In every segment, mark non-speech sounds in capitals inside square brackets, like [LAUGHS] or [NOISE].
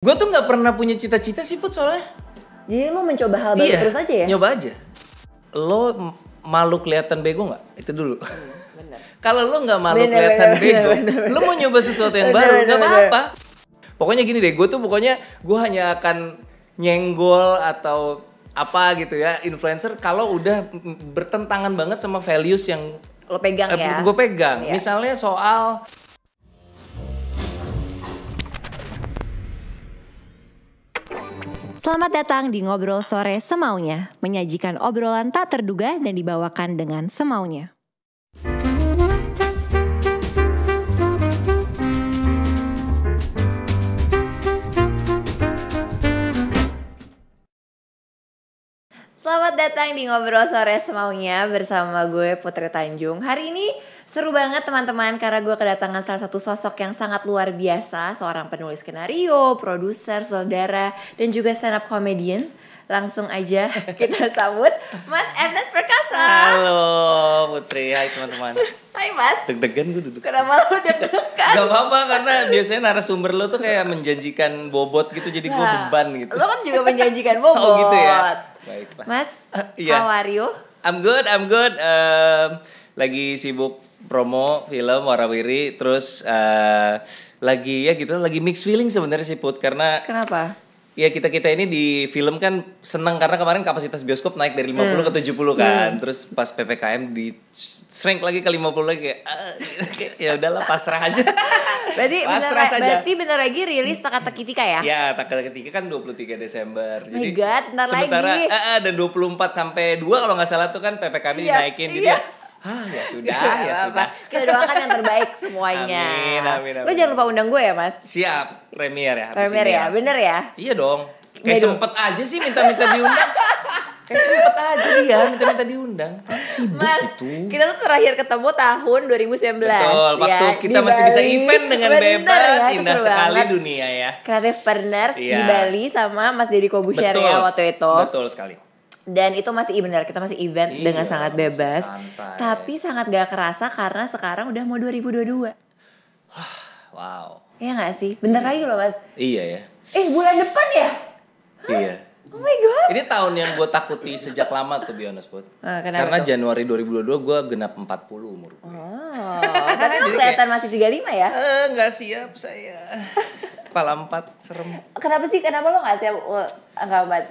Gue tuh nggak pernah punya cita-cita sih Put soalnya. Jadi lo mencoba hal baru iya, terus aja ya? Nyoba aja. Lo malu kelihatan bego nggak? Itu dulu. Hmm, [LAUGHS] Kalau lo nggak malu bener, kelihatan bener, bego, bener, lo mau nyoba sesuatu yang bener, baru nggak apa-apa. Pokoknya gini deh, gue tuh pokoknya gue hanya akan nyenggol atau apa gitu ya influencer kalau udah bertentangan banget sama values yang lo pegang eh, ya gue pegang iya. misalnya soal Selamat datang di Ngobrol Sore Semaunya, menyajikan obrolan tak terduga dan dibawakan dengan semaunya. Selamat datang di Ngobrol Sore Semaunya bersama gue Putri Tanjung. Hari ini Seru banget teman-teman karena gue kedatangan salah satu sosok yang sangat luar biasa, seorang penulis skenario, produser, saudara, dan juga stand up comedian langsung aja [LAUGHS] kita sambut Mas Ernest Perkasa. Halo Putri, hai teman-teman. Hai Mas. Deg-degan gue duduk. Kenapa lo deg-degan? Gak apa-apa karena biasanya narasumber lo tuh kayak menjanjikan bobot gitu jadi gue beban gitu. Lo kan juga menjanjikan bobot. [LAUGHS] oh gitu ya. Baiklah. Mas, uh, yeah. Iya. how are you? I'm good, I'm good. Uh, lagi sibuk promo film warawiri terus uh, lagi ya gitu lagi mix feeling sebenarnya sih put karena kenapa ya kita kita ini di film kan senang karena kemarin kapasitas bioskop naik dari 50 hmm. ke 70 kan. Hmm. Terus pas PPKM di shrink lagi ke 50 lagi kayak uh, ya udahlah pasrah aja. [LAUGHS] berarti pasrah bener, berarti bener lagi rilis teka-teki tika ya? Ya, teka-teki kan 23 Desember. Oh Jadi God, sementara lagi. Uh, eh, uh, eh, dan 24 sampai dua kalau nggak salah tuh kan PPKM iya, dinaikin. Gitu ya. Iya. Jadi ya, Hah ya [LAUGHS] sudah ya ya sudah kita doakan yang terbaik semuanya amin, amin, amin. lo jangan lupa undang gue ya mas siap premier ya premier ya langsung. Ya. bener ya iya dong kayak Medu. sempet aja sih minta-minta diundang [LAUGHS] kayak sempet aja dia minta-minta diundang kan sibuk mas, itu kita tuh terakhir ketemu tahun 2019 betul waktu ya, kita masih Bali. bisa event dengan bener, bebas ya, indah sekali banget. dunia ya kreatif partners ya. di iya. Bali sama Mas Deddy Kobusier ya waktu itu betul sekali dan itu masih iya benar kita masih event iya, dengan sangat bebas santai. tapi sangat gak kerasa karena sekarang udah mau 2022 wow Iya gak sih? Bentar lagi loh mas Iya ya Eh bulan depan ya? Hah? Iya Oh my god Ini tahun yang gue takuti sejak lama tuh be honest Bud ah, Karena itu? Januari 2022 gue genap 40 umur gue oh, [LAUGHS] Tapi lo kelihatan kayak, masih 35 ya? Eh, ya, siap saya [LAUGHS] Kepala empat serem Kenapa sih? Kenapa lo gak siap? Uh, 40?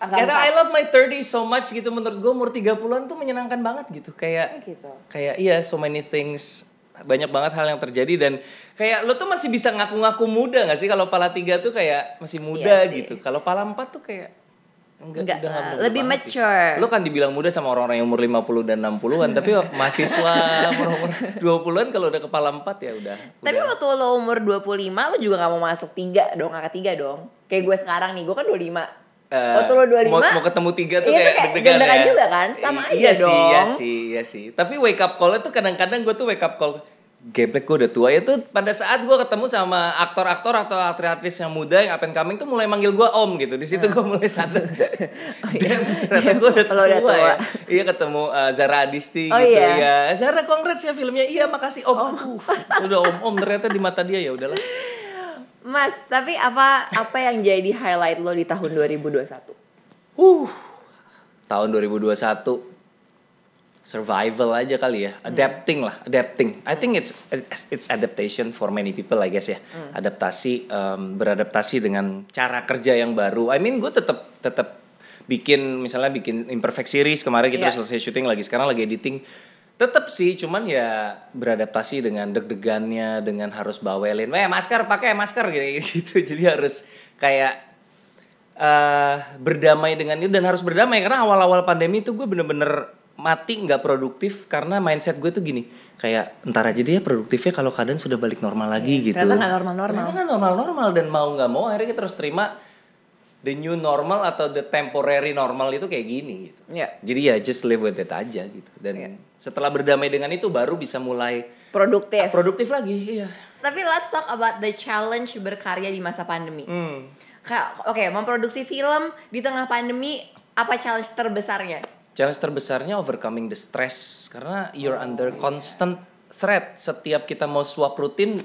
Karena I love my 30 so much gitu menurut gue umur 30-an tuh menyenangkan banget gitu kayak oh, gitu. kayak iya so many things banyak banget hal yang terjadi dan kayak lo tuh masih bisa ngaku-ngaku muda gak sih kalau pala tiga tuh kayak masih muda iya gitu kalau pala empat tuh kayak enggak, enggak udah enggak ah, lebih mature sih. lo kan dibilang muda sama orang-orang yang umur 50 dan 60-an tapi oh, mahasiswa [LAUGHS] umur 20-an kalau udah kepala empat ya udah tapi udah. waktu lo umur 25 lo juga gak mau masuk tiga dong angka tiga dong kayak gue sekarang nih gue kan 25 Eh, Waktu lo 25 mau, mau ketemu tiga tuh iya, kayak, kayak deg-degan ya. juga kan? Sama iya aja iya dong. Sih, iya sih, iya sih. Tapi wake up call itu kadang-kadang gue tuh wake up call Gebek gue udah tua ya. Tuh pada saat gue ketemu sama aktor-aktor atau aktris-aktris yang muda yang up and coming tuh mulai manggil gue om gitu di situ hmm. gue mulai sadar [LAUGHS] oh, iya. ternyata gue udah tua, ya. tua. Ya. iya ketemu uh, Zara Adisti oh, gitu iya. ya Zara congrats ya filmnya iya makasih om oh. Aduh, udah om om ternyata di mata dia ya udahlah [LAUGHS] Mas, tapi apa apa yang jadi highlight lo di tahun 2021? Uh, tahun 2021 survival aja kali ya, hmm. adapting lah, adapting. I think it's it's adaptation for many people I guess ya. Hmm. Adaptasi um, beradaptasi dengan cara kerja yang baru. I mean gue tetap tetap bikin misalnya bikin imperfect series kemarin kita gitu, iya. yeah. selesai syuting lagi sekarang lagi editing Tetap sih, cuman ya beradaptasi dengan deg-degannya, dengan harus bawelin, eh masker pakai masker [LAUGHS] gitu. Jadi harus kayak uh, berdamai dengan itu dan harus berdamai karena awal-awal pandemi itu gue bener-bener mati nggak produktif karena mindset gue tuh gini kayak entar aja dia ya, produktifnya kalau keadaan sudah balik normal lagi ya, gitu. Ternyata normal normal. Ternyata normal normal dan mau nggak mau akhirnya kita terus terima the new normal atau the temporary normal itu kayak gini gitu. Yeah. Jadi ya just live with it aja gitu. Dan yeah. setelah berdamai dengan itu baru bisa mulai produktif. Ah, produktif lagi, iya. Tapi let's talk about the challenge berkarya di masa pandemi. Hmm. Oke, okay, memproduksi film di tengah pandemi apa challenge terbesarnya? Challenge terbesarnya overcoming the stress karena you're oh, under iya. yeah. constant threat. Setiap kita mau swap rutin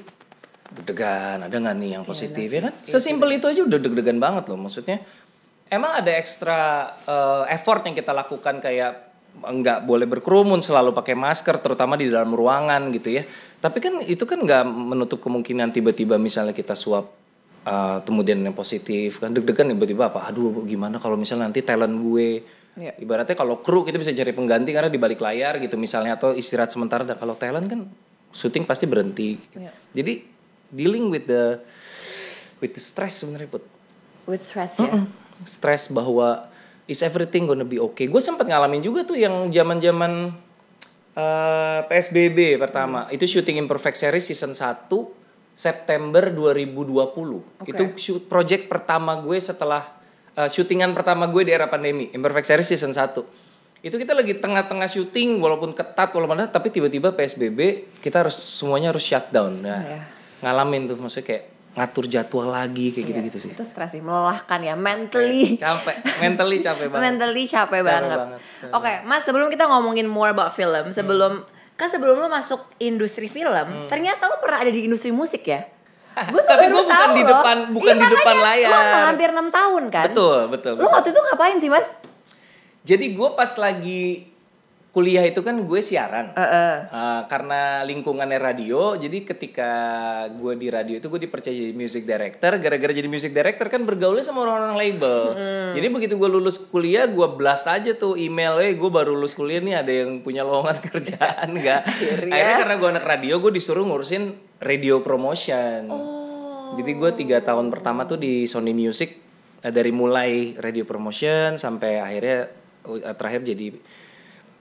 deg-degan ada nggak nih yang iya, positif ya, ya kan iya, sesimpel iya. itu aja udah deg-degan banget loh maksudnya emang ada ekstra uh, effort yang kita lakukan kayak nggak boleh berkerumun selalu pakai masker terutama di dalam ruangan gitu ya tapi kan itu kan nggak menutup kemungkinan tiba-tiba misalnya kita suap uh, kemudian yang positif kan deg-degan tiba-tiba apa aduh gimana kalau misalnya nanti talent gue ya. Ibaratnya kalau kru kita bisa cari pengganti karena di balik layar gitu misalnya atau istirahat sementara. Kalau talent kan syuting pasti berhenti. ya. Jadi dealing with the with the stress sebenarnya put with stress ya mm ya stress bahwa is everything gonna be okay gue sempat ngalamin juga tuh yang zaman zaman uh, eh, psbb pertama mm. itu shooting imperfect series season 1 September 2020 okay. itu shoot project pertama gue setelah uh, eh, syutingan pertama gue di era pandemi imperfect series season 1 itu kita lagi tengah-tengah syuting walaupun ketat walaupun ada, tapi tiba-tiba PSBB kita harus semuanya harus shutdown nah yeah. Oh, ya ngalamin tuh maksudnya kayak ngatur jadwal lagi kayak yeah. gitu-gitu sih. Itu stres sih, melelahkan ya mentally. Capek, mentally capek banget. mentally capek, capek banget. banget. Oke, okay, Mas, sebelum kita ngomongin more about film, sebelum hmm. kan sebelum lu masuk industri film, hmm. ternyata lu pernah ada di industri musik ya? [LAUGHS] Gua Tapi gue bukan iya, di depan, loh. bukan di depan layar. Lu hampir 6 tahun kan? Betul, betul. Lu waktu itu ngapain sih, Mas? Jadi gue pas lagi kuliah itu kan gue siaran uh, uh. Uh, karena lingkungannya radio jadi ketika gue di radio itu gue dipercaya jadi music director gara-gara jadi music director kan bergaulnya sama orang-orang label hmm. jadi begitu gue lulus kuliah gue blast aja tuh email eh gue baru lulus kuliah nih ada yang punya lowongan [LAUGHS] kerjaan nggak akhirnya. akhirnya karena gue anak radio gue disuruh ngurusin radio promotion oh. jadi gue tiga tahun pertama tuh di Sony Music eh, dari mulai radio promotion sampai akhirnya uh, terakhir jadi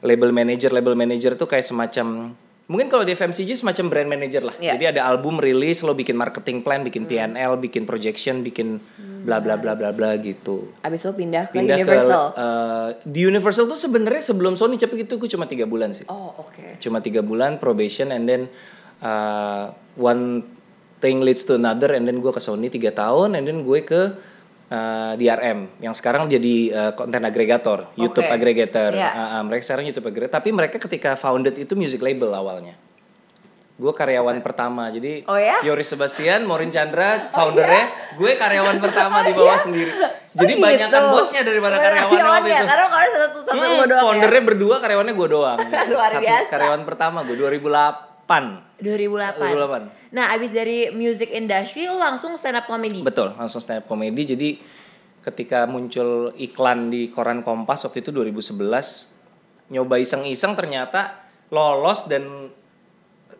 label manager label manager tuh kayak semacam mungkin kalau di FMCG semacam brand manager lah. Yeah. Jadi ada album rilis, lo bikin marketing plan, bikin hmm. PNL, bikin projection, bikin bla bla bla bla bla gitu. Abis lo pindah ke Universal. Ke, uh, di Universal tuh sebenarnya sebelum Sony tapi gitu gue cuma tiga bulan sih. Oh oke. Okay. Cuma tiga bulan probation and then uh, one thing leads to another and then gue ke Sony tiga tahun and then gue ke uh, eh, DRM yang sekarang jadi konten eh, uh, agregator, okay. YouTube agregator, Yeah. Iya. Uh, ah, uh, mereka sekarang YouTube agregator. tapi mereka ketika founded itu music label awalnya. Gue karyawan okay. pertama, jadi oh, yeah? Yoris Sebastian, Morin Chandra, oh, iya? foundernya, oh, yeah? gue karyawan pertama di oh, bawah yeah? sendiri. Oh, jadi oh, gitu. bosnya daripada karyawannya waktu itu. Karena kalau satu satu hmm, gue doang. Ya. Foundernya ya? berdua, karyawannya gue doang. [LAUGHS] Luar Satu, Karyawan pertama gue 2008. 2008. 2008. Nah, abis dari music industry lo langsung stand up comedy. Betul, langsung stand up comedy. Jadi ketika muncul iklan di koran Kompas waktu itu 2011 nyoba iseng-iseng ternyata lolos dan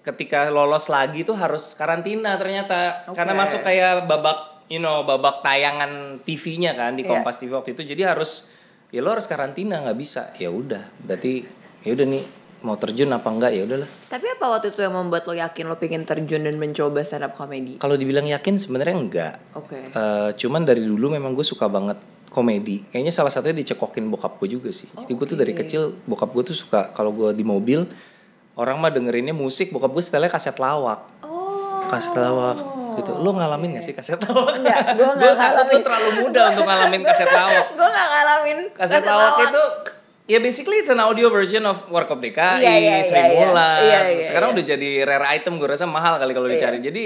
ketika lolos lagi tuh harus karantina ternyata okay. karena masuk kayak babak you know babak tayangan TV-nya kan di iya. Kompas yeah. TV waktu itu jadi harus ya lo harus karantina nggak bisa ya udah berarti ya udah nih mau terjun apa enggak ya udahlah tapi apa waktu itu yang membuat lo yakin lo pengen terjun dan mencoba stand up comedy kalau dibilang yakin sebenarnya enggak oke okay. uh, eh, cuman dari dulu memang gue suka banget komedi kayaknya salah satunya dicekokin bokap gue juga sih oh, jadi gue tuh dari kecil bokap gue tuh suka kalau gue di mobil orang mah dengerinnya musik bokap gue setelahnya kaset lawak oh. kaset lawak gitu. Lo ngalamin okay. gak sih kaset lawak? Enggak, gue gak ngalamin. Gue terlalu muda untuk ngalamin kaset lawak. [LAUGHS] gue gak ngalamin. Kaset, kaset lawak, lawak itu Ya basically it's an audio version of Work of DKI, yeah, yeah, iya, Sri yeah, Yeah, yeah, yeah, Sekarang yeah. udah jadi rare item gue rasa mahal kali kalau dicari. Yeah. Jadi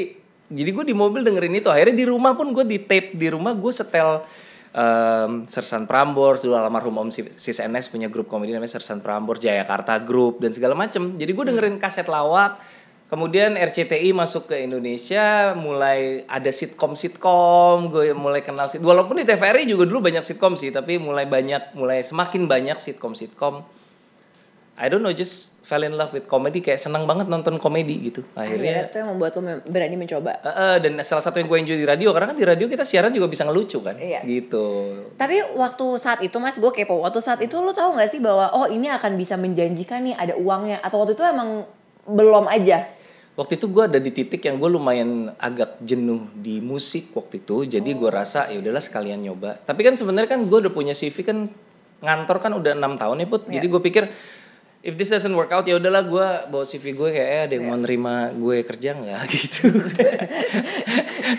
jadi gue di mobil dengerin itu. Akhirnya di rumah pun gue di tape di rumah gue setel um, Sersan Prambor, dulu almarhum Om Sis NS punya grup komedi namanya Sersan Prambor Jayakarta Group dan segala macem. Jadi gue dengerin kaset lawak, Kemudian RCTI masuk ke Indonesia, mulai ada sitkom-sitkom, gue mulai kenal sitkom. Walaupun di TVRI juga dulu banyak sitkom sih, tapi mulai banyak, mulai semakin banyak sitkom-sitkom. I don't know, just fell in love with comedy. Kayak seneng banget nonton komedi gitu. Akhirnya, Akhirnya itu yang membuat lo berani mencoba. Uh, uh, dan salah satu yang gue enjoy di radio, karena kan di radio kita siaran juga bisa ngelucu kan. Iya. Gitu. Tapi waktu saat itu mas, gue kepo. Waktu saat itu lo tau gak sih bahwa, oh ini akan bisa menjanjikan nih ada uangnya. Atau waktu itu emang belum aja waktu itu gue ada di titik yang gue lumayan agak jenuh di musik waktu itu jadi oh. gue rasa ya udahlah sekalian nyoba tapi kan sebenarnya kan gue udah punya CV kan ngantor kan udah enam tahun ya put yeah. jadi gue pikir if this doesn't work out ya udahlah gue bawa CV gue kayak eh, ada yang yeah. mau nerima gue kerja nggak [LAUGHS] gitu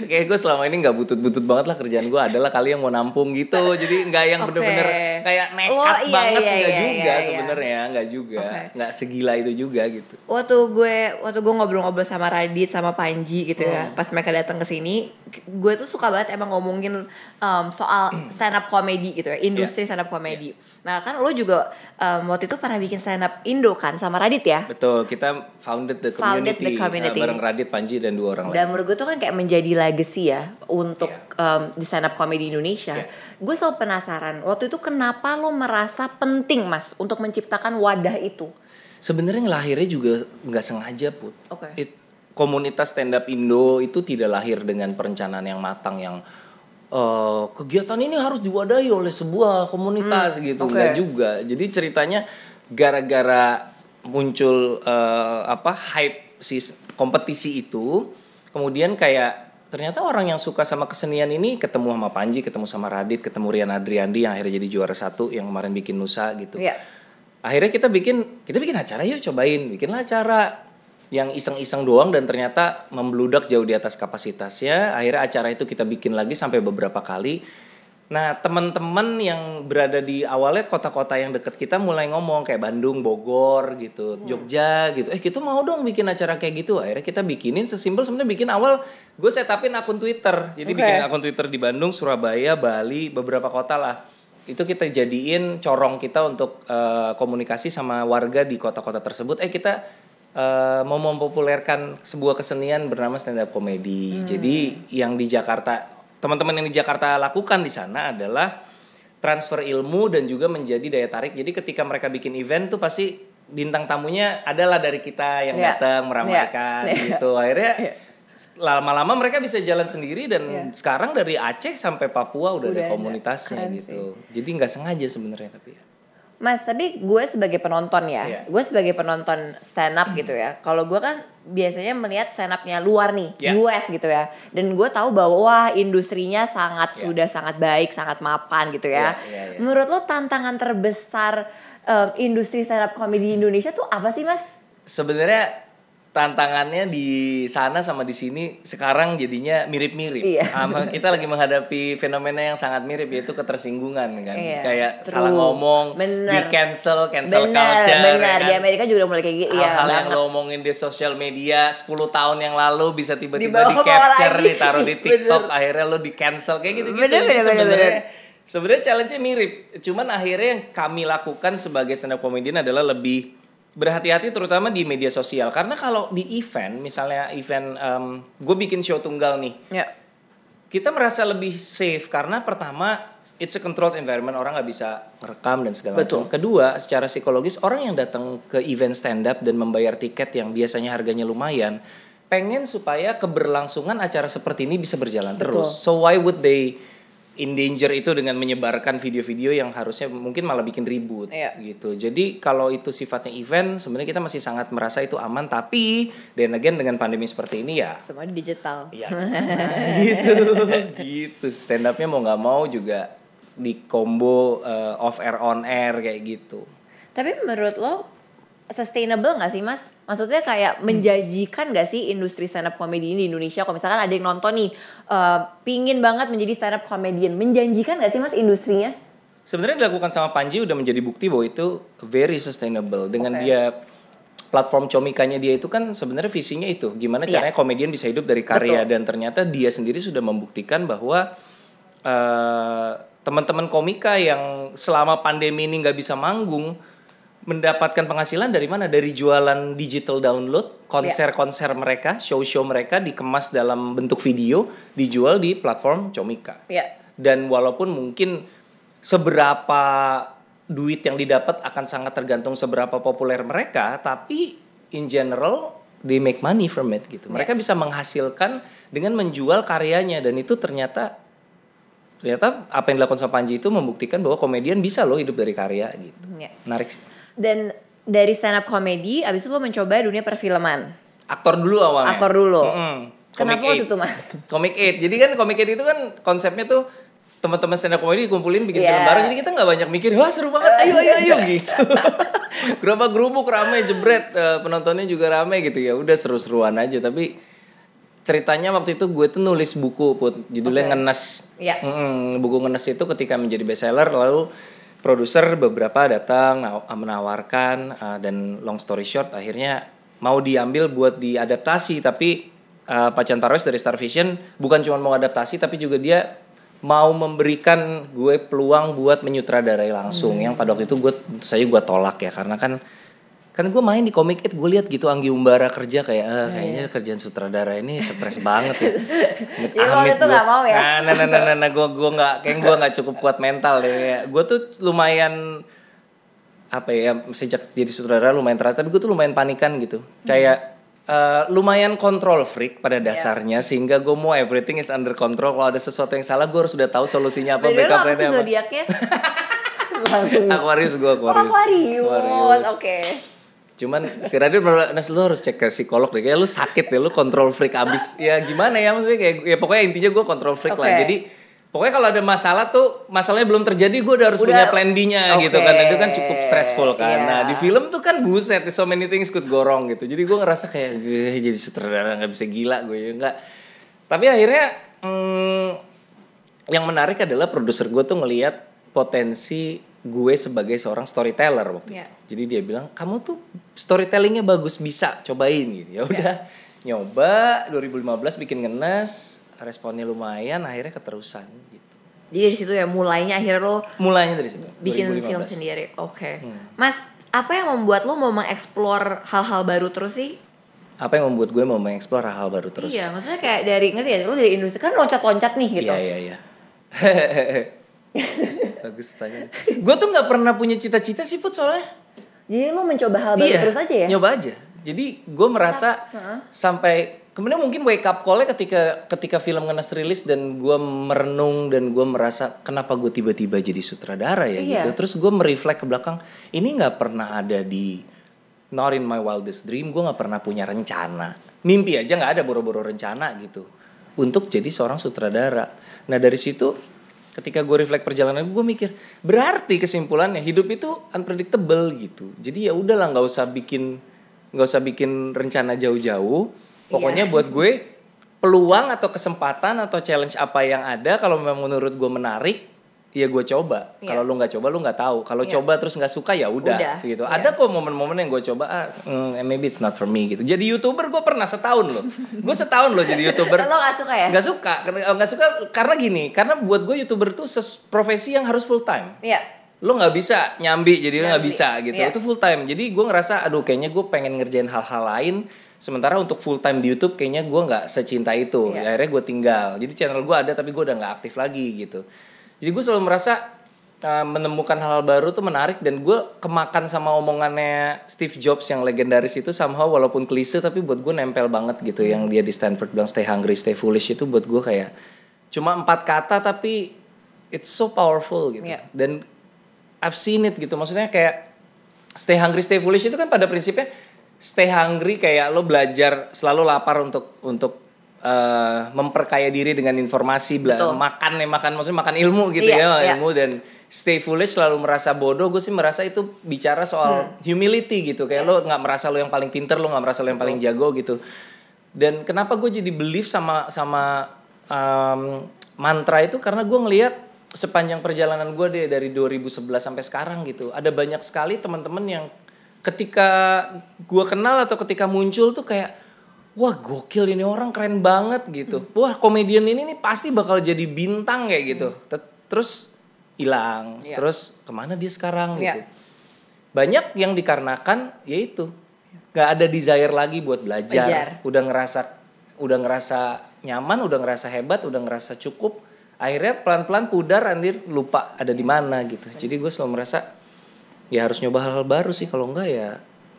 kayak gue selama ini nggak butut-butut banget lah kerjaan gue adalah kali yang mau nampung gitu jadi nggak yang bener-bener okay. kayak nekat oh, iya, banget iya, nggak iya, juga iya, iya. sebenarnya nggak juga nggak okay. segila itu juga gitu waktu gue waktu gue ngobrol-ngobrol sama Radit sama Panji gitu oh. ya hmm. pas mereka datang ke sini gue tuh suka banget emang ngomongin um, soal hmm. stand up comedy gitu ya industri yeah. stand up comedy yeah Nah kan lo juga um, waktu itu pernah bikin stand up Indo kan sama Radit ya? Betul, kita founded the community, founded the community. Uh, bareng Radit, Panji dan dua orang dan lain. Dan menurut gue tuh kan kayak menjadi legacy ya untuk yeah. Iya. um, di stand up comedy Indonesia. Yeah. Gue selalu penasaran waktu itu kenapa lo merasa penting mas untuk menciptakan wadah itu? Sebenarnya ngelahirnya juga nggak sengaja put. Oke. Okay. It, komunitas stand up Indo itu tidak lahir dengan perencanaan yang matang yang Eh, kegiatan ini harus diwadahi oleh sebuah komunitas hmm, gitu okay. nggak juga jadi ceritanya gara-gara muncul uh, apa hype si kompetisi itu kemudian kayak ternyata orang yang suka sama kesenian ini ketemu sama Panji ketemu sama Radit ketemu Rian Adriandi yang akhirnya jadi juara satu yang kemarin bikin Nusa gitu yeah. akhirnya kita bikin kita bikin acara yuk cobain bikinlah acara yang iseng-iseng doang dan ternyata membludak jauh di atas kapasitasnya. Akhirnya acara itu kita bikin lagi sampai beberapa kali. Nah, teman-teman yang berada di awalnya kota-kota yang deket kita mulai ngomong kayak Bandung, Bogor gitu, hmm. Jogja gitu. Eh, kita mau dong bikin acara kayak gitu. Akhirnya kita bikinin sesimpel sebenarnya bikin awal gue setupin akun Twitter. Jadi okay. bikin akun Twitter di Bandung, Surabaya, Bali, beberapa kota lah. Itu kita jadiin corong kita untuk uh, komunikasi sama warga di kota-kota tersebut. Eh, kita Eh, mau mempopulerkan sebuah kesenian bernama stand up comedy. Hmm. Jadi yang di Jakarta teman-teman yang di Jakarta lakukan di sana adalah transfer ilmu dan juga menjadi daya tarik. Jadi ketika mereka bikin event tuh pasti bintang tamunya adalah dari kita yang yeah. datang meramaikan yeah. [LAUGHS] gitu. Akhirnya yeah. lama-lama mereka bisa jalan sendiri dan yeah. sekarang dari Aceh sampai Papua udah, udah ada komunitasnya gitu. Sih. Jadi nggak sengaja sebenarnya tapi ya. Mas, tapi gue sebagai penonton ya, yeah. gue sebagai penonton stand up gitu ya. Kalau gue kan biasanya melihat stand upnya luar nih, yeah. US gitu ya. Dan gue tahu bahwa wah industrinya sangat yeah. sudah sangat baik, sangat mapan gitu ya. Yeah, yeah, yeah. Menurut lo tantangan terbesar um, industri stand up comedy di Indonesia tuh apa sih, Mas? Sebenarnya tantangannya di sana sama di sini sekarang jadinya mirip-mirip. Iya. kita lagi menghadapi fenomena yang sangat mirip yaitu ketersinggungan kan. Iya, kayak true. salah ngomong, bener. di cancel, cancel bener, culture. Ya Benar, kan? di Amerika juga mulai kayak gitu. Iya, Hal-hal ya, yang lo omongin di sosial media 10 tahun yang lalu bisa tiba-tiba di, capture, ditaruh di [LAUGHS] TikTok, bener. akhirnya lo di cancel kayak gitu-gitu. Bener, Sebenarnya challenge-nya mirip, cuman akhirnya yang kami lakukan sebagai stand up comedian adalah lebih berhati-hati terutama di media sosial karena kalau di event misalnya event um, gue bikin show tunggal nih yeah. kita merasa lebih safe karena pertama it's a controlled environment orang nggak bisa rekam dan segala macam kedua secara psikologis orang yang datang ke event stand up dan membayar tiket yang biasanya harganya lumayan pengen supaya keberlangsungan acara seperti ini bisa berjalan Betul. terus so why would they in danger itu dengan menyebarkan video-video yang harusnya mungkin malah bikin ribut iya. gitu. Jadi kalau itu sifatnya event, sebenarnya kita masih sangat merasa itu aman. Tapi dan again dengan pandemi seperti ini ya. Semua digital. Ya, nah, [LAUGHS] gitu, gitu. Stand upnya mau nggak mau juga di combo uh, off air on air kayak gitu. Tapi menurut lo sustainable gak sih mas? Maksudnya kayak hmm. menjanjikan gak sih industri stand up comedy ini di Indonesia? Kalau misalkan ada yang nonton nih, uh, pingin banget menjadi stand up comedian, menjanjikan gak sih mas industrinya? Sebenarnya dilakukan sama Panji udah menjadi bukti bahwa itu very sustainable dengan okay. dia platform comikanya dia itu kan sebenarnya visinya itu gimana iya. caranya komedian bisa hidup dari karya Betul. dan ternyata dia sendiri sudah membuktikan bahwa uh, teman-teman komika yang selama pandemi ini nggak bisa manggung mendapatkan penghasilan dari mana? Dari jualan digital download, ya. konser-konser mereka, show-show mereka dikemas dalam bentuk video, dijual di platform Comika. Yeah. Dan walaupun mungkin seberapa duit yang didapat akan sangat tergantung seberapa populer mereka, tapi in general they make money from it gitu. Mereka yeah. bisa menghasilkan dengan menjual karyanya dan itu ternyata ternyata apa yang dilakukan sama Panji itu membuktikan bahwa komedian bisa loh hidup dari karya gitu. Yeah. Menarik sih dan dari stand up comedy abis itu lo mencoba dunia perfilman aktor dulu awalnya aktor dulu mm -hmm. Kenapa waktu itu mas? Comic eight Jadi kan Comic eight itu kan konsepnya tuh teman-teman stand up comedy dikumpulin bikin yeah. film iya. bareng jadi kita nggak banyak mikir wah seru banget ayo ayo ayo [LAUGHS] gitu berapa [LAUGHS] gerubuk rame jebret eh, penontonnya juga rame gitu ya udah seru-seruan aja tapi ceritanya waktu itu gue tuh nulis buku put judulnya okay. ngenes yeah. mm -mm, buku ngenes itu ketika menjadi bestseller lalu produser beberapa datang menawarkan uh, dan long story short akhirnya mau diambil buat diadaptasi tapi uh, eh, Pacan Parwes dari Star Vision bukan cuma mau adaptasi tapi juga dia mau memberikan gue peluang buat menyutradarai langsung hmm. yang pada waktu itu gue saya gue tolak ya karena kan karena gue main di komik it gue lihat gitu Anggi Umbara kerja kayak ah, iya, kayaknya iya. kerjaan sutradara ini stres banget ya. [LAUGHS] Amit, ya, itu gak mau ya. Nah, nah, nah, nah, nah, gue nah, gue nggak kayak gue nggak cukup kuat mental ya. Gue tuh lumayan apa ya sejak jadi sutradara lumayan terata tapi gue tuh lumayan panikan gitu hmm. kayak uh, lumayan kontrol freak pada iya. dasarnya yeah. sehingga gue mau everything is under control kalau ada sesuatu yang salah gue harus sudah tahu solusinya apa backup apa zodiaknya [LAUGHS] Aquarius gue Aquarius oh, Aquarius, Aquarius. oke okay. Cuman si Radit Nes lu harus cek ke psikolog deh. Kayak lu sakit deh, lu kontrol freak abis. [LAUGHS] Ya gimana ya maksudnya kayak ya pokoknya intinya gue kontrol freak okay. lah. Jadi pokoknya kalau ada masalah tuh masalahnya belum terjadi gue udah harus udah, punya plan B-nya okay. gitu kan itu kan cukup stressful kan. Yeah. Nah, di film tuh kan buset so many things could go wrong gitu. Jadi gue ngerasa kayak jadi sutradara nggak bisa gila gue ya enggak. Tapi akhirnya hmm, yang menarik adalah produser gue tuh ngelihat potensi gue sebagai seorang storyteller waktu yeah. itu. Jadi dia bilang, "Kamu tuh storytellingnya bagus, bisa cobain." gitu. Ya udah, yeah. nyoba 2015 bikin ngenes, responnya lumayan, akhirnya keterusan gitu. Jadi dari situ ya mulainya akhirnya lo mulainya dari situ. Bikin 2015. film sendiri. Oke. Okay. Hmm. Mas, apa yang membuat lo mau mengeksplor hal-hal baru terus sih? apa yang membuat gue mau mengeksplor hal-hal baru terus? Iya, maksudnya kayak dari ngerti ya, lo dari industri kan loncat-loncat nih gitu. Iya, iya, iya. [LAUGHS] [LAUGHS] Bagus tanya. gue tuh nggak pernah punya cita-cita sih put soalnya. Jadi lo mencoba hal baru iya, terus aja ya? Nyoba aja. Jadi gue merasa nah, sampai kemudian mungkin wake up call-nya ketika ketika film ngenes rilis dan gue merenung dan gue merasa kenapa gue tiba-tiba jadi sutradara ya iya. gitu. Terus gue mereflek ke belakang, ini nggak pernah ada di not in my wildest dream. Gue nggak pernah punya rencana, mimpi aja nggak ada boro-boro rencana gitu untuk jadi seorang sutradara. Nah dari situ ketika gue reflect perjalanan gue mikir berarti kesimpulannya hidup itu unpredictable gitu jadi ya udahlah nggak usah bikin nggak usah bikin rencana jauh-jauh pokoknya yeah. buat gue peluang atau kesempatan atau challenge apa yang ada kalau memang menurut gue menarik Ya iya gue coba. Yeah. Kalau lu nggak coba lu nggak tahu. Kalau yeah. coba terus nggak suka ya udah, gitu. Yeah. Ada kok momen-momen yang gue coba ah mm, maybe it's not for me gitu. Jadi youtuber gue pernah setahun loh. [LAUGHS] gue setahun loh jadi youtuber. lo nggak suka ya? Nggak suka. Eh, nggak suka karena gini. Karena buat gue youtuber tuh profesi yang harus full time. Iya. Yeah lo nggak bisa nyambi jadi lo nggak bisa gitu yeah. itu full time jadi gue ngerasa aduh kayaknya gue pengen ngerjain hal-hal lain sementara untuk full time di YouTube kayaknya gue nggak secinta itu yeah. akhirnya gue tinggal jadi channel gue ada tapi gue udah nggak aktif lagi gitu jadi gue selalu merasa uh, menemukan hal, hal baru tuh menarik dan gue kemakan sama omongannya Steve Jobs yang legendaris itu somehow walaupun klise tapi buat gue nempel banget gitu yang dia di Stanford bilang stay hungry stay foolish itu buat gue kayak cuma empat kata tapi it's so powerful gitu yeah. dan I've seen it gitu maksudnya kayak stay hungry stay foolish itu kan pada prinsipnya stay hungry kayak lo belajar selalu lapar untuk untuk uh, memperkaya diri dengan informasi bela makan nih ya, makan maksudnya makan ilmu gitu yeah, ya yeah. ilmu dan stay foolish selalu merasa bodoh gue sih merasa itu bicara soal hmm. humility gitu kayak yeah. lo nggak merasa lo yang paling pinter lo nggak merasa lo yang paling jago gitu dan kenapa gue jadi belief sama sama um, mantra itu karena gue ngelihat sepanjang perjalanan gue deh dari 2011 sampai sekarang gitu ada banyak sekali teman-teman yang ketika gue kenal atau ketika muncul tuh kayak wah gokil ini orang keren banget gitu hmm. wah komedian ini nih pasti bakal jadi bintang kayak gitu hmm. terus hilang yeah. terus kemana dia sekarang yeah. gitu banyak yang dikarenakan yaitu nggak ada desire lagi buat belajar. Bajar. udah ngerasa udah ngerasa nyaman udah ngerasa hebat udah ngerasa cukup akhirnya pelan-pelan pudar andir lupa ada di mana gitu iya. jadi gue selalu merasa ya harus nyoba hal-hal baru sih kalau enggak ya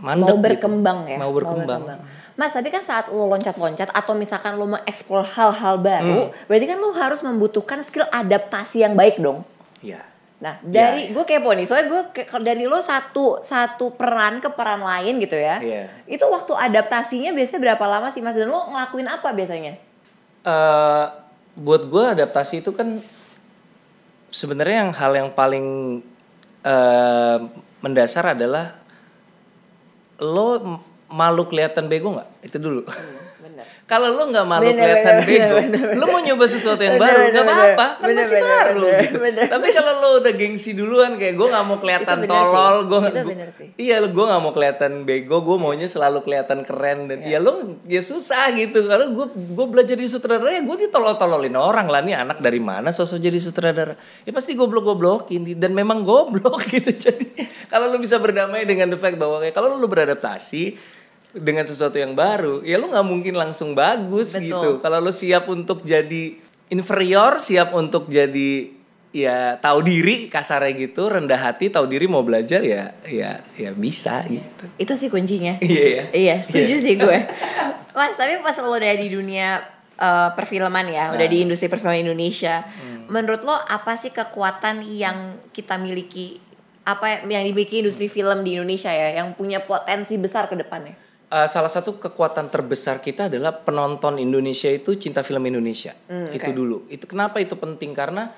mandek mau gitu. berkembang ya mau berkembang. mau berkembang mas tapi kan saat lo loncat-loncat atau misalkan lo mengeksplor hal-hal baru hmm. berarti kan lo harus membutuhkan skill adaptasi yang baik dong Iya. Nah, dari iya, ya, gue kepo nih, soalnya gue dari lo satu satu peran ke peran lain gitu ya. ya. Itu waktu adaptasinya biasanya berapa lama sih Mas dan lo ngelakuin apa biasanya? Uh, buat gue adaptasi itu kan sebenarnya yang hal yang paling uh, mendasar adalah lo malu kelihatan bego nggak itu dulu iya kalau lo nggak malu kelihatan bego iya, lo mau nyoba sesuatu yang bener, baru nggak apa-apa kan bener, masih bener, baru bener, gitu. bener. tapi kalau lo udah gengsi duluan kayak gue nggak mau kelihatan tolol gue iya lo gue nggak mau kelihatan bego gue maunya selalu kelihatan keren dan iya. ya, ya lo ya susah gitu kalau gue gue belajar di sutradara ya gue ditolol-tololin orang lah nih anak dari mana sosok jadi sutradara ya pasti gue blok ini dan memang goblok [LAUGHS] gitu jadi kalau lo bisa berdamai dengan the fact bahwa kayak kalau lo beradaptasi dengan sesuatu yang baru ya lo nggak mungkin langsung bagus Betul. gitu kalau lo siap untuk jadi inferior siap untuk jadi ya tahu diri kasarnya gitu rendah hati tahu diri mau belajar ya ya ya bisa gitu itu sih kuncinya [LAUGHS] iya yeah. iya setuju yeah. sih gue [LAUGHS] mas tapi pas lo udah di dunia uh, perfilman ya nah. udah di nah. industri perfilman Indonesia hmm. menurut lo apa sih kekuatan yang kita miliki apa yang dimiliki industri film di Indonesia ya yang punya potensi besar ke depannya uh, salah satu kekuatan terbesar kita adalah penonton Indonesia itu cinta film Indonesia. Mm, okay. Itu dulu. Itu kenapa itu penting karena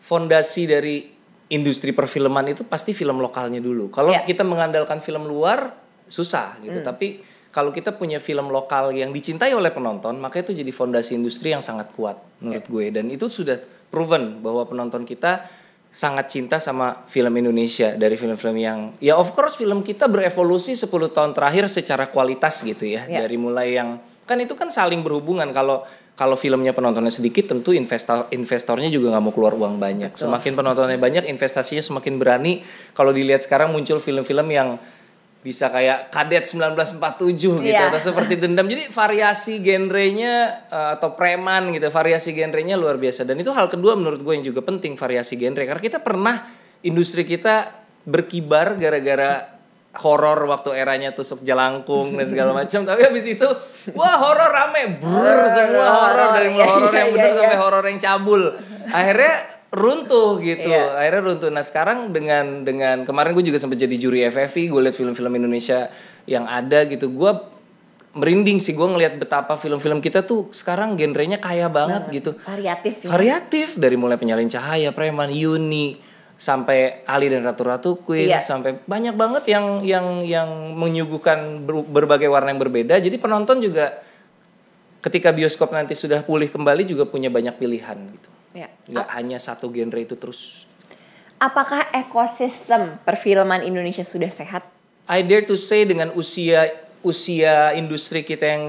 fondasi dari industri perfilman itu pasti film lokalnya dulu. Kalau yeah. kita mengandalkan film luar susah gitu, mm. tapi kalau kita punya film lokal yang dicintai oleh penonton, maka itu jadi fondasi industri yang sangat kuat menurut yeah. gue dan itu sudah proven bahwa penonton kita sangat cinta sama film Indonesia dari film-film yang ya of course film kita berevolusi 10 tahun terakhir secara kualitas gitu ya yeah. dari mulai yang kan itu kan saling berhubungan kalau kalau filmnya penontonnya sedikit tentu investor investornya juga nggak mau keluar uang banyak Betul. semakin penontonnya banyak investasinya semakin berani kalau dilihat sekarang muncul film-film yang bisa kayak kadet 1947 gitu iya. atau seperti dendam jadi variasi genrenya uh, atau preman gitu variasi genrenya luar biasa dan itu hal kedua menurut gue yang juga penting variasi genre karena kita pernah industri kita berkibar gara-gara horor waktu eranya tusuk jelangkung dan segala macam tapi habis itu wah horor rame brr semua horor dari mulai [LAUGHS] iya, horor yang iya, bener sampai horor yang cabul akhirnya runtuh gitu iya. akhirnya runtuh nah sekarang dengan dengan kemarin gue juga sempat jadi juri FFI gue lihat film-film Indonesia yang ada gitu gue merinding sih gue ngelihat betapa film-film kita tuh sekarang genrenya kaya banget, nah, gitu variatif ya. variatif dari mulai penyalin cahaya preman Yuni sampai Ali dan Ratu-Ratu Queen iya. sampai banyak banget yang yang yang menyuguhkan berbagai warna yang berbeda. Jadi penonton juga ketika bioskop nanti sudah pulih kembali juga punya banyak pilihan gitu. Ya. Nggak hanya satu genre itu terus. Apakah ekosistem perfilman Indonesia sudah sehat? I dare to say dengan usia usia industri kita yang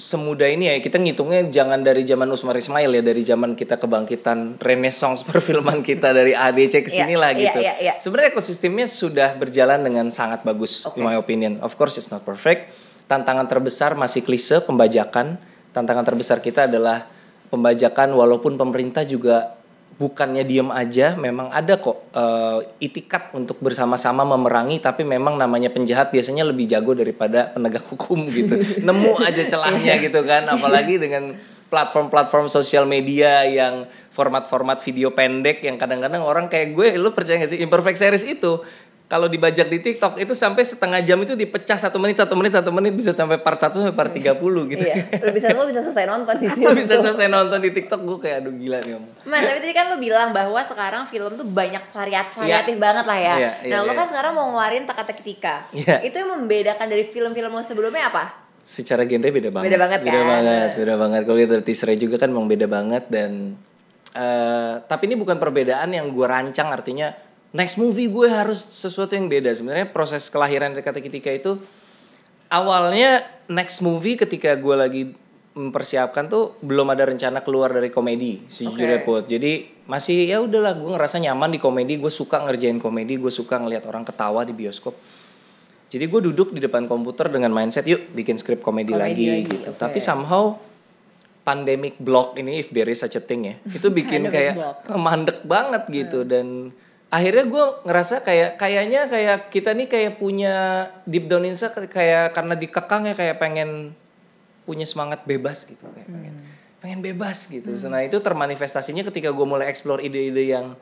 semudah ini ya kita ngitungnya jangan dari zaman Usmar Ismail ya dari zaman kita kebangkitan renaissance [LAUGHS] perfilman kita dari ADC ke ya, sini lah yeah, gitu. Yeah, yeah, yeah. Sebenarnya ekosistemnya sudah berjalan dengan sangat bagus okay. in my opinion. Of course it's not perfect. Tantangan terbesar masih klise pembajakan. Tantangan terbesar kita adalah pembajakan walaupun pemerintah juga bukannya diem aja memang ada kok uh, itikat untuk bersama-sama memerangi tapi memang namanya penjahat biasanya lebih jago daripada penegak hukum [LAUGHS] gitu nemu aja celahnya iya. gitu kan apalagi dengan platform-platform sosial media yang format-format video pendek yang kadang-kadang orang kayak gue lu percaya gak sih imperfect series itu kalau dibajak di TikTok itu sampai setengah jam itu dipecah satu menit satu menit satu menit bisa sampai part satu sampai part iya. tiga puluh gitu. Iya. Lo bisa lo bisa selesai nonton di [LAUGHS] sini. lo bisa selesai nonton di TikTok gue kayak aduh gila nih om. Mas tapi tadi kan lo bilang bahwa sekarang film tuh banyak variat iya. variatif yeah. banget lah ya. Yeah, yeah, nah lo iya. kan sekarang mau ngeluarin teka-teki Iya. Itu yang membedakan dari film-film lo sebelumnya apa? Secara genre beda banget. Beda banget beda kan. banget, beda banget. Kalau lihat dari juga kan memang beda banget dan uh, tapi ini bukan perbedaan yang gue rancang artinya next movie gue harus sesuatu yang beda sebenarnya proses kelahiran kata ketika itu awalnya next movie ketika gue lagi mempersiapkan tuh belum ada rencana keluar dari komedi sejujurnya okay. put jadi masih ya udahlah gue ngerasa nyaman di komedi gue suka ngerjain komedi gue suka ngelihat orang ketawa di bioskop jadi gue duduk di depan komputer dengan mindset yuk bikin skrip komedi, komedi lagi, lagi gitu okay. tapi somehow pandemic block ini if there is such a thing ya itu [LAUGHS] bikin kayak mandek banget gitu yeah. Hmm. dan akhirnya gue ngerasa kayak kayaknya kayak kita nih kayak punya deep down inside kayak karena dikekang ya kayak pengen punya semangat bebas gitu kayak hmm. pengen pengen bebas gitu. Hmm. Nah itu termanifestasinya ketika gue mulai explore ide-ide yang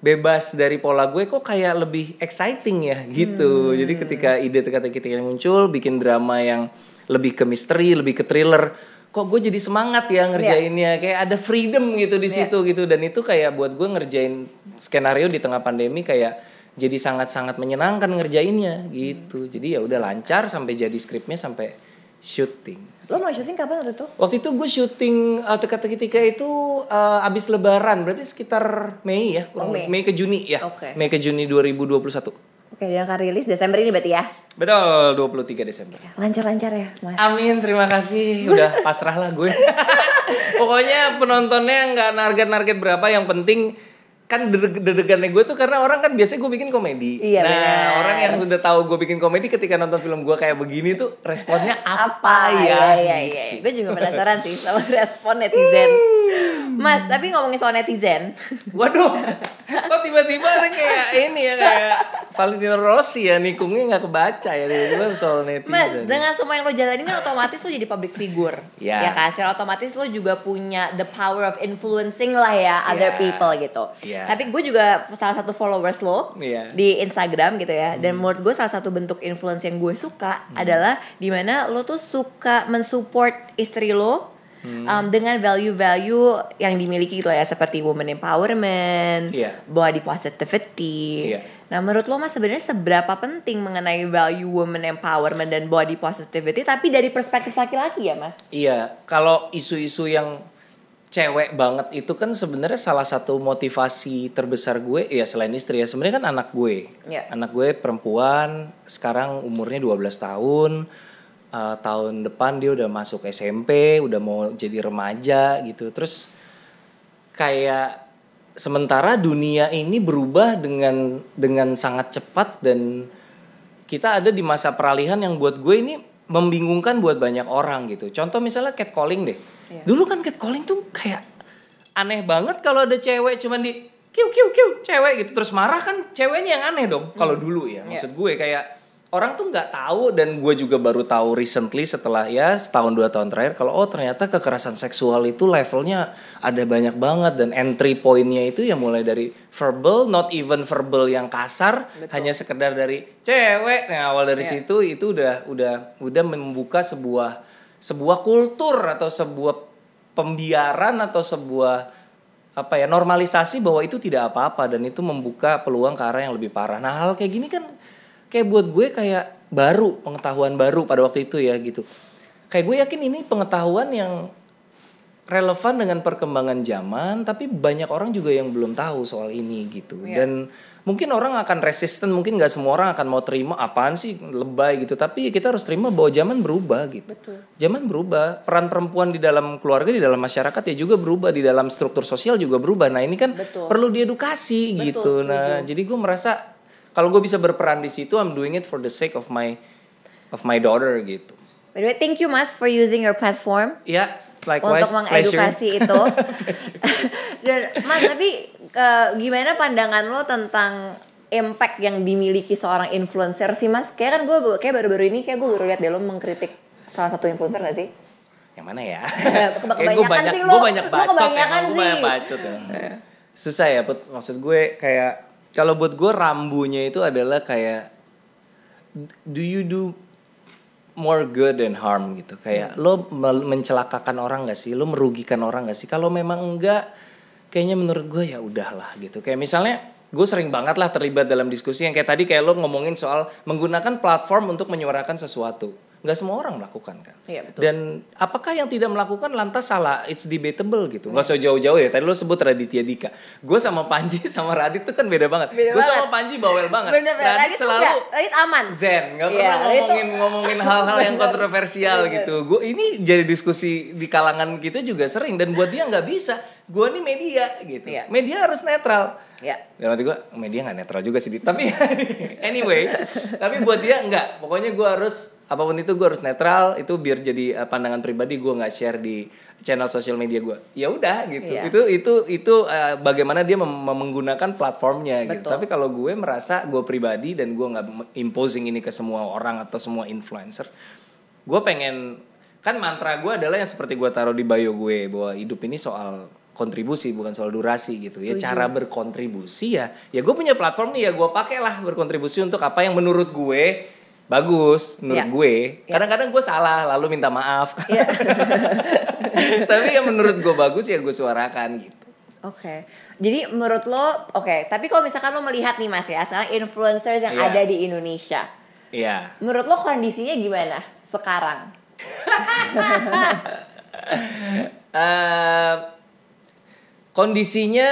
bebas dari pola gue kok kayak lebih exciting ya gitu. Hmm. Jadi ketika ide ide yang muncul bikin drama yang lebih ke misteri, lebih ke thriller kok gue jadi semangat ya iya. ngerjainnya yeah. kayak ada freedom gitu di iya. situ yeah. gitu dan itu kayak buat gue ngerjain skenario di tengah pandemi kayak jadi sangat-sangat menyenangkan ngerjainnya gitu jadi ya udah lancar sampai jadi skripnya sampai syuting lo mau syuting kapan waktu itu waktu itu gue syuting teka kata ketika itu uh, abis lebaran berarti sekitar Mei ya kurang oh, Mei. Mei ke Juni ya okay. Mei ke Juni 2021 Oke, dia akan rilis Desember ini berarti ya? Betul, 23 Desember. Lancar-lancar ya, Mas. Amin, terima kasih. Udah pasrah lah gue. [LAUGHS] Pokoknya penontonnya nggak narget-narget berapa, yang penting kan deg-degannya gue tuh karena orang kan biasanya gue bikin komedi. Iya, nah, bener. orang yang sudah tahu gue bikin komedi ketika nonton film gue kayak begini tuh responnya [LAUGHS] apa, apa ya? Iya, iya, iya. Gitu. Gue juga penasaran sih sama [LAUGHS] respon netizen. Hmm. Mas, tapi ngomongin soal netizen. [LAUGHS] Waduh. Kok tiba-tiba ada kayak ini ya kayak Valentino Rossi ya nikungnya nggak kebaca ya tiba-tiba soal netizen. Mas, dengan semua yang lo jalanin kan otomatis lo jadi public figure. Iya. Yeah. Ya kan? Secara otomatis lo juga punya the power of influencing lah ya other yeah. people gitu. Yeah. Yeah. Tapi gue juga salah satu followers lo yeah. di Instagram gitu ya. Dan hmm. menurut gue salah satu bentuk influence yang gue suka mm. adalah dimana lo tuh suka mensupport istri lo hmm. um, dengan value-value yang dimiliki gitu ya seperti woman empowerment, yeah. body positivity. Yeah. Nah, menurut lo mas sebenarnya seberapa penting mengenai value woman empowerment dan body positivity tapi dari perspektif laki-laki ya, Mas? Iya, kalau isu-isu yang cewek banget itu kan sebenarnya salah satu motivasi terbesar gue ya selain istri ya sebenarnya kan anak gue ya. anak gue perempuan sekarang umurnya 12 tahun uh, tahun depan dia udah masuk SMP udah mau jadi remaja gitu terus kayak sementara dunia ini berubah dengan dengan sangat cepat dan kita ada di masa peralihan yang buat gue ini membingungkan buat banyak orang gitu contoh misalnya catcalling deh Yeah. Dulu kan catcalling tuh kayak aneh banget kalau ada cewek cuman di kiu kiu kiu cewek gitu terus marah kan ceweknya yang aneh dong hmm. kalau dulu ya maksud yeah. gue kayak orang tuh nggak tahu dan gue juga baru tahu recently setelah ya setahun dua tahun terakhir kalau oh ternyata kekerasan seksual itu levelnya ada banyak banget dan entry pointnya itu ya mulai dari verbal not even verbal yang kasar Betul. hanya sekedar dari cewek nah awal dari yeah. situ itu udah udah udah membuka sebuah sebuah kultur atau sebuah pembiaran atau sebuah apa ya normalisasi bahwa itu tidak apa-apa dan itu membuka peluang ke arah yang lebih parah. Nah hal kayak gini kan kayak buat gue kayak baru pengetahuan baru pada waktu itu ya gitu. Kayak gue yakin ini pengetahuan yang relevan dengan perkembangan zaman tapi banyak orang juga yang belum tahu soal ini gitu yeah. dan mungkin orang akan resisten mungkin nggak semua orang akan mau terima apaan sih lebay gitu tapi kita harus terima bahwa zaman berubah gitu Betul. zaman berubah peran perempuan di dalam keluarga di dalam masyarakat ya juga berubah di dalam struktur sosial juga berubah nah ini kan Betul. perlu diedukasi Betul, gitu setuju. nah jadi gue merasa kalau gue bisa berperan di situ I'm doing it for the sake of my of my daughter gitu by the way thank you mas for using your platform ya Likewise, untuk mengedukasi itu. [LAUGHS] Dan Mas, tapi uh, gimana pandangan lo tentang impact yang dimiliki seorang influencer sih Mas? Kayak kan gue kayak baru-baru ini kayak gue baru lihat deh lo mengkritik salah satu influencer gak sih? Yang mana ya? [LAUGHS] kebanyakan gue banyak, sih lo. Gue banyak bacot ya, gue banyak bacot ya. Susah ya, put. maksud gue kayak kalau buat gue rambunya itu adalah kayak do you do more good than harm gitu kayak hmm. lo mencelakakan orang gak sih lo merugikan orang gak sih kalau memang enggak kayaknya menurut gue ya udahlah gitu kayak misalnya gue sering banget lah terlibat dalam diskusi yang kayak tadi kayak lo ngomongin soal menggunakan platform untuk menyuarakan sesuatu nggak semua orang melakukan kan. Iya, betul. Dan apakah yang tidak melakukan lantas salah? It's debatable gitu. Nggak usah jauh-jauh ya. Tadi lo sebut Raditya Dika. Gue sama Panji [LAUGHS] sama Radit tuh kan beda banget. Gue sama Panji bawel banget. Bener, bener. Radit, Radit selalu enggak. Radit aman. Zen, nggak yeah, pernah ngomongin itu... ngomongin hal-hal yang [LAUGHS] kontroversial bener. gitu. Gue ini jadi diskusi di kalangan kita juga sering dan buat dia nggak bisa gue nih media gitu yeah. media harus netral yeah. dan ya, nanti gue media nggak netral juga sih tapi [LAUGHS] anyway tapi buat dia enggak, pokoknya gue harus apapun itu gue harus netral itu biar jadi eh, pandangan pribadi gue nggak share di channel sosial media gue ya udah gitu yeah. itu itu itu uh, bagaimana dia mem- menggunakan platformnya gitu. Betul. gitu tapi kalau gue merasa gue pribadi dan gue nggak imposing ini ke semua orang atau semua influencer gue pengen kan mantra gue adalah yang seperti gue taruh di bio gue bahwa hidup ini soal kontribusi bukan soal durasi gitu ya. Setuju. ya cara berkontribusi ya ya gue punya platform nih ya gue pakailah berkontribusi untuk apa yang menurut gue bagus menurut yeah. gue ya. kadang-kadang gue salah lalu minta maaf [LAUGHS] yeah. [LAUGHS] tapi yang menurut gue bagus ya gue suarakan gitu Oke, okay. jadi menurut lo, oke. Okay. Tapi kalau misalkan lo melihat nih mas ya, sekarang influencers yang yeah. ada di Indonesia, Iya. Yeah. Menurut lo kondisinya gimana sekarang? uh, [LAUGHS] Kondisinya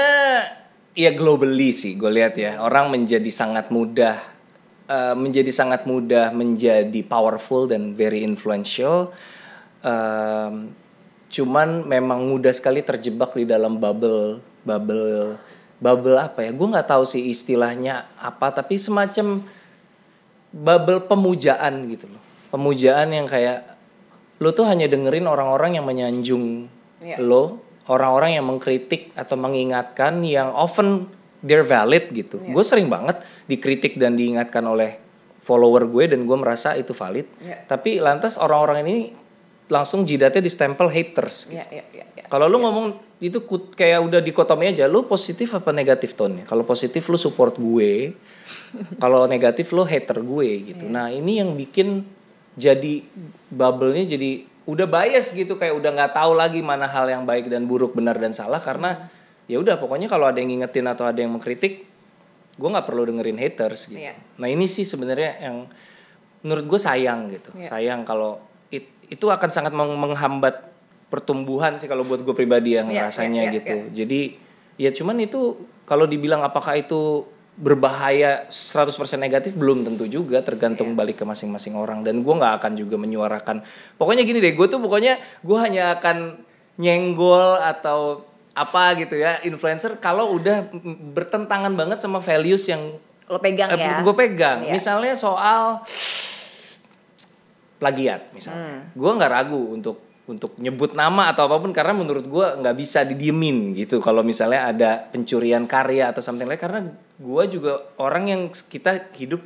ya globally sih gue lihat ya orang menjadi sangat mudah uh, menjadi sangat mudah menjadi powerful dan very influential. Uh, cuman memang mudah sekali terjebak di dalam bubble bubble bubble apa ya gue nggak tahu sih istilahnya apa tapi semacam bubble pemujaan gitu loh pemujaan yang kayak lo tuh hanya dengerin orang-orang yang menyanjung yeah. lo orang-orang yang mengkritik atau mengingatkan yang often they're valid gitu. Yeah. Gue sering banget dikritik dan diingatkan oleh follower gue dan gue merasa itu valid. Yeah. Tapi lantas orang-orang ini langsung jidatnya distempel haters. Gitu. Yeah, yeah, yeah, yeah. Kalau lu yeah. ngomong itu kut, kayak udah dikotomi aja, lu positif apa negatif tone Kalau positif lu support gue, [LAUGHS] kalau negatif lu hater gue gitu. Yeah. Nah ini yang bikin jadi bubble-nya jadi udah bias gitu kayak udah nggak tahu lagi mana hal yang baik dan buruk benar dan salah karena ya udah pokoknya kalau ada yang ngingetin atau ada yang mengkritik gue nggak perlu dengerin haters gitu yeah. nah ini sih sebenarnya yang menurut gue sayang gitu yeah. sayang kalau it, itu akan sangat menghambat pertumbuhan sih kalau buat gue pribadi yang yeah, iya, rasanya yeah, yeah, gitu yeah. jadi ya cuman itu kalau dibilang apakah itu berbahaya 100% negatif belum tentu juga tergantung yeah. balik ke masing-masing orang dan gue nggak akan juga menyuarakan pokoknya gini deh gue tuh pokoknya gue hanya akan nyenggol atau apa gitu ya influencer kalau udah bertentangan banget sama values yang lo pegang eh, ya gue pegang yeah. misalnya soal plagiat misalnya hmm. gue nggak ragu untuk untuk nyebut nama atau apapun karena menurut gua nggak bisa didiemin gitu kalau misalnya ada pencurian karya atau something lain karena gua juga orang yang kita hidup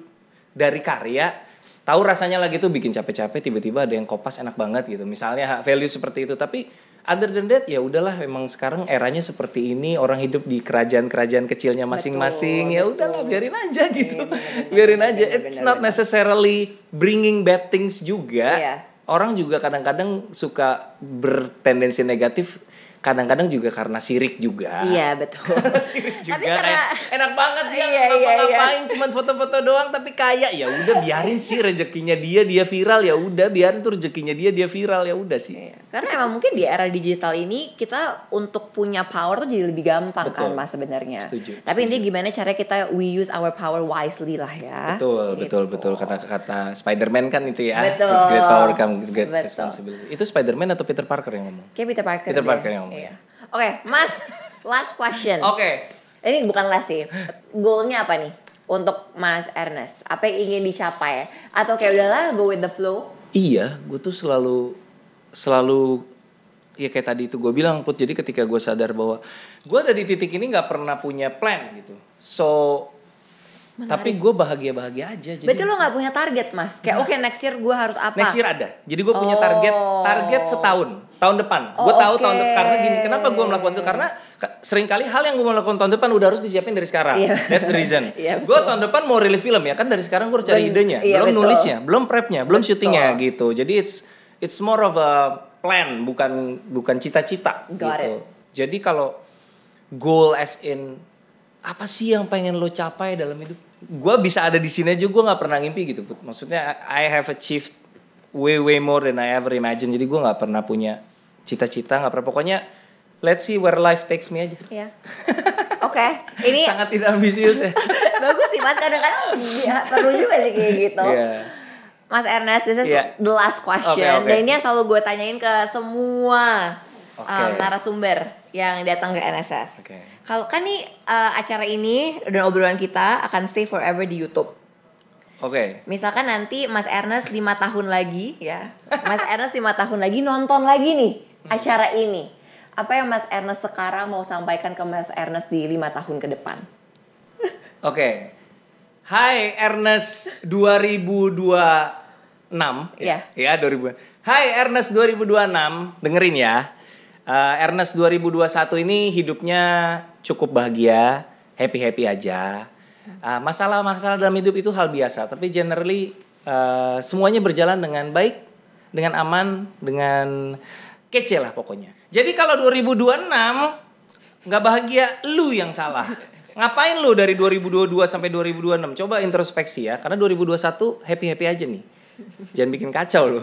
dari karya tahu rasanya lagi tuh bikin capek-capek tiba-tiba ada yang kopas enak banget gitu misalnya value seperti itu tapi other than that ya udahlah memang sekarang eranya seperti ini orang hidup di kerajaan-kerajaan kecilnya masing-masing ya udahlah biarin aja gitu iya, biarin aja it's not necessarily bringing bad things juga iya orang juga kadang-kadang suka bertendensi negatif kadang-kadang juga karena sirik juga. Iya betul. [LAUGHS] sirik juga. Tapi karena... kayak, enak banget dia iya, ngapa-ngapain iya, iya. cuman foto-foto doang tapi kaya ya udah biarin sih rezekinya dia dia viral ya udah biarin tuh rezekinya dia dia viral ya udah sih. Iya. Karena emang mungkin di era digital ini kita untuk punya power tuh jadi lebih gampang kan, betul. kan mas sebenarnya. Setuju. Tapi intinya gimana cara kita we use our power wisely lah ya. Betul gitu. betul betul karena kata Spiderman kan itu ya. Betul. Great power comes great betul. responsibility. Itu Spiderman atau Peter Parker yang ngomong? Kayak Peter Parker. Peter deh. Parker yang ngomong. Iya. iya. Oke, okay, Mas, [LAUGHS] last question. Oke. Okay. Ini bukan last sih. Goalnya apa nih untuk Mas Ernest? Apa yang ingin dicapai? Atau kayak udahlah go with the flow? Iya, gue tuh selalu selalu ya kayak tadi itu gue bilang put jadi ketika gue sadar bahwa gue ada di titik ini nggak pernah punya plan gitu so Menarik. tapi gue bahagia bahagia aja jadi berarti lo nggak punya target mas kayak oke okay, next year gue harus apa next year ada jadi gue punya target target oh. setahun tahun depan. Oh, gue tahu okay. tahun depan karena gini. Kenapa gue melakukan itu? Karena sering kali hal yang gue lakukan tahun depan udah harus disiapin dari sekarang. Yeah. That's the reason. [LAUGHS] yeah, gue tahun depan mau rilis film ya kan dari sekarang gue harus cari ben, idenya, yeah, belum betul. nulisnya, belum prepnya, belum betul. syutingnya gitu. Jadi it's it's more of a plan bukan bukan cita-cita gitu. It. Jadi kalau goal as in apa sih yang pengen lo capai dalam hidup? Gue bisa ada di sini aja gue nggak pernah ngimpi gitu. Maksudnya I have achieved way way more than I ever imagine. Jadi gue nggak pernah punya cita-cita nggak -cita, pernah pokoknya let's see where life takes me aja. Iya. [LAUGHS] Oke, okay. ini sangat tidak ambisius ya. [LAUGHS] Bagus sih Mas, kadang-kadang ya, perlu juga sih kayak gitu. Yeah. Mas Ernest, this is yeah. the last question. Okay, okay. Dan ini yang selalu gue tanyain ke semua okay. um, narasumber yang datang ke NSS. Okay. Kalau kan nih uh, acara ini dan obrolan kita akan stay forever di YouTube. Oke. Okay. Misalkan nanti Mas Ernest lima tahun lagi ya, Mas Ernest lima tahun lagi nonton lagi nih Hmm. acara ini. Apa yang Mas Ernest sekarang mau sampaikan ke Mas Ernest di lima tahun ke depan? Oke. okay. Hai Ernest 2026. Iya. Yeah. Ya, 2000. Ya, Hai Ernest 2026, dengerin ya. Uh, Ernest 2021 ini hidupnya cukup bahagia, happy-happy aja. Eh, masalah-masalah uh, dalam hidup itu hal biasa, tapi generally uh, semuanya berjalan dengan baik, dengan aman, dengan Kece lah pokoknya. Jadi kalau 2026 nggak bahagia lu yang salah. Ngapain lu dari 2022 sampai 2026? Coba introspeksi ya karena 2021 happy-happy aja nih. Jangan bikin kacau lu.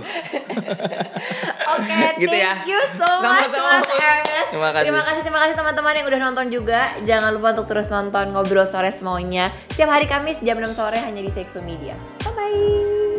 [LAUGHS] Oke, [LAUGHS] gitu ya. thank ya. you so Sama much Mas Ernest. Terima kasih. Terima kasih, terima kasih teman-teman yang udah nonton juga. Jangan lupa untuk terus nonton Ngobrol Sore semuanya Setiap hari Kamis jam 6 sore hanya di Sexo Media. Bye-bye.